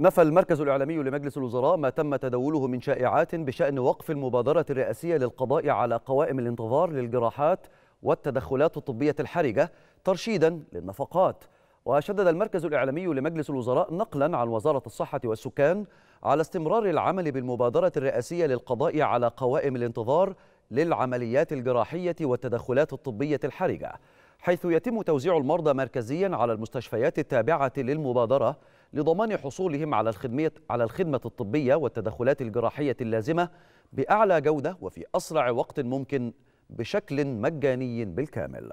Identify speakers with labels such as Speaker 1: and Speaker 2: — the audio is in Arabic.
Speaker 1: نفى المركز الإعلامي لمجلس الوزراء ما تم تداوله من شائعات بشأن وقف المبادرة الرئاسية للقضاء على قوائم الانتظار للجراحات والتدخلات الطبية الحرجة ترشيدا للنفقات وشدد المركز الإعلامي لمجلس الوزراء نقلا عن وزارة الصحة والسكان على استمرار العمل بالمبادرة الرئاسية للقضاء على قوائم الانتظار للعمليات الجراحية والتدخلات الطبية الحرجة حيث يتم توزيع المرضى مركزيا على المستشفيات التابعة للمبادرة لضمان حصولهم على الخدمية على الخدمة الطبية والتدخلات الجراحية اللازمة بأعلى جودة وفي أسرع وقت ممكن بشكل مجاني بالكامل